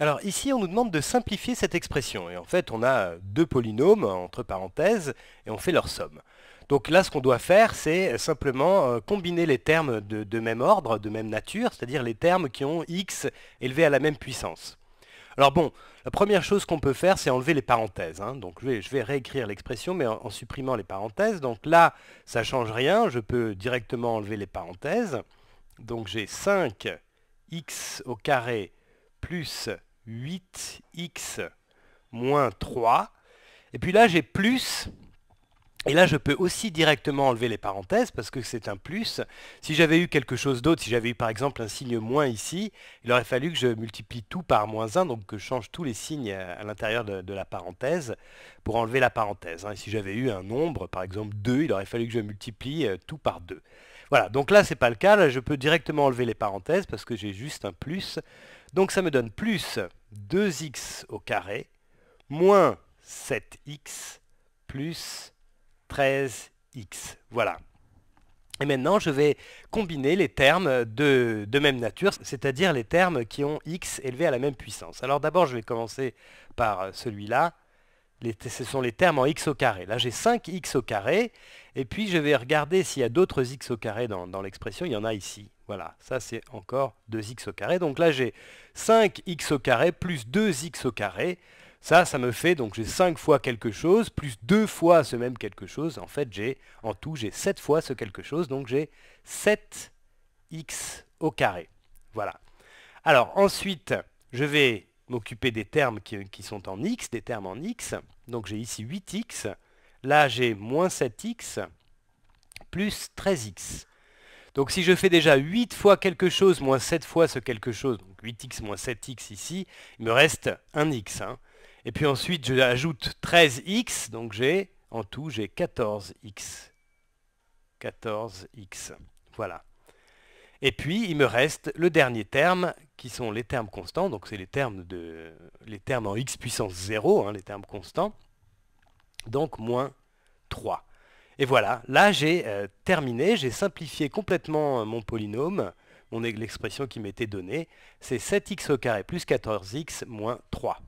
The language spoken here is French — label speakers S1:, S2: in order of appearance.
S1: Alors ici, on nous demande de simplifier cette expression. Et en fait, on a deux polynômes, entre parenthèses, et on fait leur somme. Donc là, ce qu'on doit faire, c'est simplement euh, combiner les termes de, même ordre, de même nature, c'est-à-dire les termes qui ont x élevé à la même puissance. Alors bon, la première chose qu'on peut faire, c'est enlever les parenthèses. Hein. Donc je vais, réécrire l'expression, mais en, supprimant les parenthèses. Donc là, ça ne change rien, je peux directement enlever les parenthèses. Donc j'ai 5x au carré plus 8x moins 3. Et puis là, j'ai plus et là, je peux aussi directement enlever les parenthèses parce que c'est un plus. Si j'avais eu quelque chose d'autre, si j'avais eu par exemple un signe moins ici, il aurait fallu que je multiplie tout par moins 1, donc que je change tous les signes euh, à l'intérieur de, la parenthèse pour enlever la parenthèse. Hein. Et si j'avais eu un nombre, par exemple 2, il aurait fallu que je multiplie euh, tout par 2. Voilà, donc là, ce n'est pas le cas. Là, je peux directement enlever les parenthèses parce que j'ai juste un plus. Donc ça me donne plus 2x au carré, moins 7x, plus 13x. Voilà. Et maintenant, je vais combiner les termes de, même nature, c'est-à-dire les termes qui ont x élevé à la même puissance. Alors d'abord, je vais commencer par euh, celui-là. ce sont les termes en x au carré. Là, j'ai 5x au carré. Et puis, je vais regarder s'il y a d'autres x au carré dans, dans l'expression. Il y en a ici. Voilà, ça c'est encore 2x au carré. Donc là, j'ai 5x au carré plus 2x au carré. Ça, ça me fait, donc j'ai 5 fois quelque chose, plus 2 fois ce même quelque chose. En fait, j'ai en tout, j'ai 7 fois ce quelque chose, donc j'ai 7x au carré. Voilà. Alors ensuite, je vais m'occuper des termes qui, qui, sont en x, des termes en x. Donc j'ai ici 8x, là j'ai moins 7x, plus 13x. Donc si je fais déjà 8 fois quelque chose, moins 7 fois ce quelque chose, donc 8x moins 7x ici, il me reste 1x. Hein. Et puis ensuite, je ajoute 13x, donc j'ai, en tout, j'ai 14x. 14x, voilà. Et puis, il me reste le dernier terme, qui sont les termes constants, donc c'est les, termes de, les termes en x puissance 0, hein, les termes constants, donc moins 3. Et voilà, là j'ai euh, terminé, j'ai simplifié complètement euh, mon polynôme, mon l'expression qui m'était donnée, c'est 7x au carré plus 14x moins 3.